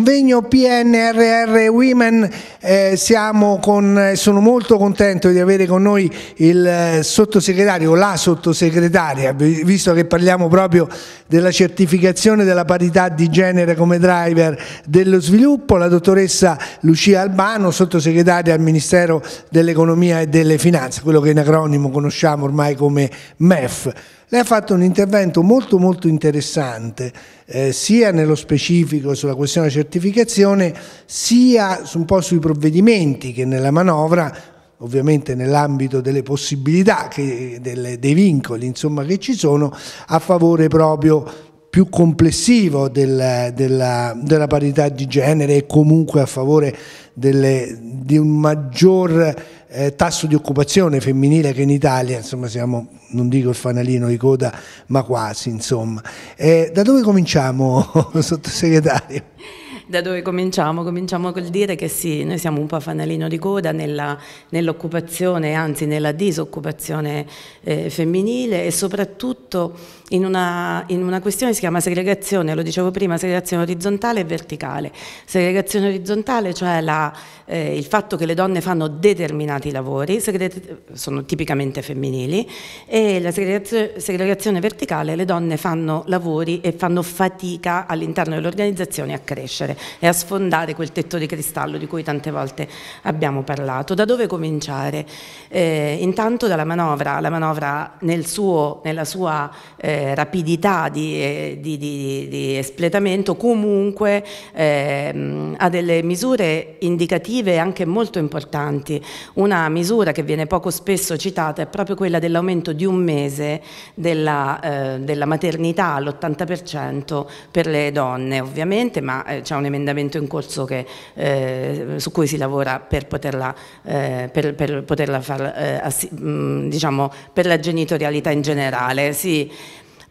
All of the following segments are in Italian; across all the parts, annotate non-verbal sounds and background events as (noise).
Convegno PNRR Women, eh, con, eh, sono molto contento di avere con noi il eh, sottosegretario, la sottosegretaria, visto che parliamo proprio della certificazione della parità di genere come driver dello sviluppo, la dottoressa Lucia Albano, sottosegretaria al Ministero dell'Economia e delle Finanze, quello che in acronimo conosciamo ormai come MEF. Lei ha fatto un intervento molto molto interessante, eh, sia nello specifico sulla questione della certificazione certificazione sia un po' sui provvedimenti che nella manovra, ovviamente nell'ambito delle possibilità, che, delle, dei vincoli insomma, che ci sono, a favore proprio più complessivo del, della, della, parità di genere e comunque a favore delle, di un maggior eh, tasso di occupazione femminile che in Italia, insomma siamo, non dico il fanalino di coda, ma quasi insomma. Eh, da dove cominciamo, (laughs) sottosegretario? Da dove cominciamo? Cominciamo col dire che sì, noi siamo un po' a fanalino di coda nell'occupazione, anzi nella disoccupazione eh, femminile e soprattutto in una, in una questione che si chiama segregazione, lo dicevo prima, segregazione orizzontale e verticale. Segregazione orizzontale, cioè la, eh, il fatto che le donne fanno determinati lavori, sono tipicamente femminili, e la segregazione, segregazione verticale, le donne fanno lavori e fanno fatica all'interno dell'organizzazione a crescere e a sfondare quel tetto di cristallo di cui tante volte abbiamo parlato. Da dove cominciare? Eh, intanto dalla manovra, la manovra nel suo, nella sua eh, rapidità di, eh, di, di, di, espletamento comunque ehm, ha delle misure indicative anche molto importanti. Una misura che viene poco spesso citata è proprio quella dell'aumento di un mese della, eh, della maternità all'80% per le donne ovviamente, ma eh, c'è un emendamento in corso che, eh, su cui si lavora per poterla, eh, per, per poterla far, eh, assi, mh, mm, diciamo, per la genitorialità in generale. Si,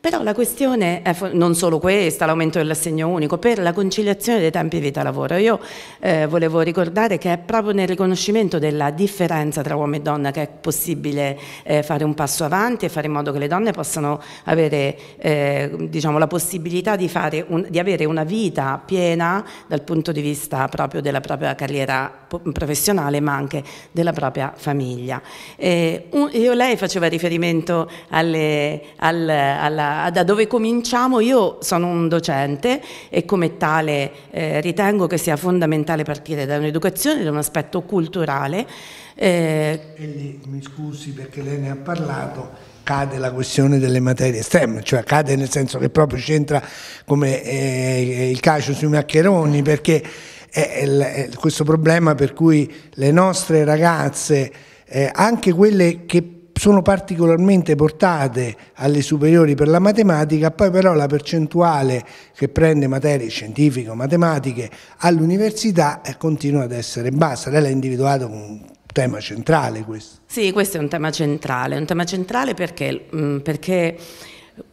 però la questione è non solo questa, l'aumento dell'assegno unico, per la conciliazione dei tempi vita-lavoro. Io eh, volevo ricordare che è proprio nel riconoscimento della differenza tra uomo e donna che è possibile eh, fare un passo avanti e fare in modo che le donne possano avere eh, diciamo, la possibilità di, un, di avere una vita piena dal punto di vista proprio della propria carriera professionale ma anche della propria famiglia. Eh, un, io, lei faceva riferimento alle, al, alla da, dove cominciamo. Io sono un docente e come tale eh, ritengo che sia fondamentale partire da un'educazione, da un aspetto culturale. Eh. Lì, mi scusi perché lei ne ha parlato, cade la questione delle materie STEM, cioè cade nel senso che proprio c'entra come eh, il calcio sui maccheroni, perché è, è questo problema per cui le nostre ragazze, eh, anche quelle che sono particolarmente portate alle superiori per la matematica, poi però la percentuale che prende materie scientifiche o matematiche all'università eh, continua ad essere bassa. Lei l'ha individuato con un tema centrale questo. Sì, questo è un tema centrale, un tema centrale perché, perché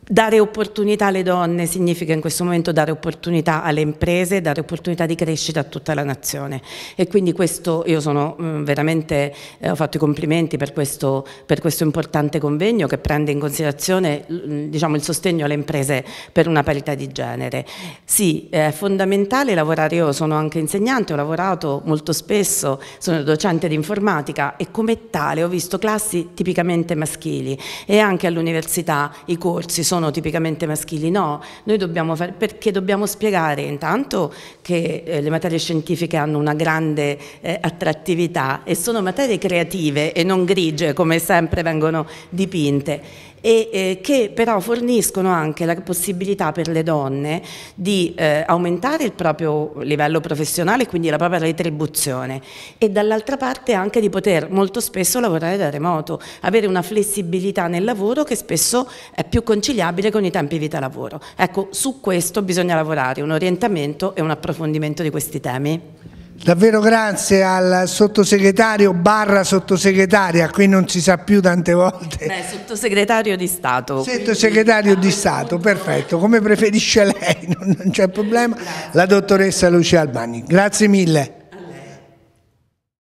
Dare opportunità alle donne significa in questo momento dare opportunità alle imprese, dare opportunità di crescita a tutta la nazione e quindi questo io sono mm, veramente, eh, ho fatto i complimenti per questo, per questo, importante convegno che prende in considerazione mm, diciamo, il sostegno alle imprese per una parità di genere. Sì, è fondamentale lavorare, io sono anche insegnante, ho lavorato molto spesso, sono docente di informatica e come tale ho visto classi tipicamente maschili e anche all'università i corsi sono sono tipicamente maschili, no, noi dobbiamo fare, perché dobbiamo spiegare intanto che eh, le materie scientifiche hanno una grande eh, attrattività e sono materie creative e non grigie come sempre vengono dipinte e eh, che però forniscono anche la possibilità per le donne di eh, aumentare il proprio livello professionale, quindi la propria retribuzione e dall'altra parte anche di poter molto spesso lavorare da remoto, avere una flessibilità nel lavoro che spesso è più conciliabile con i tempi vita-lavoro. Ecco, su questo bisogna lavorare, un orientamento e un approfondimento di questi temi. Davvero grazie al sottosegretario barra sottosegretaria, qui non si sa più tante volte. Beh, sottosegretario di Stato. Sottosegretario quindi... di Stato, perfetto, come preferisce lei, (laughs) non, c'è problema. La dottoressa Lucia Albani, grazie mille.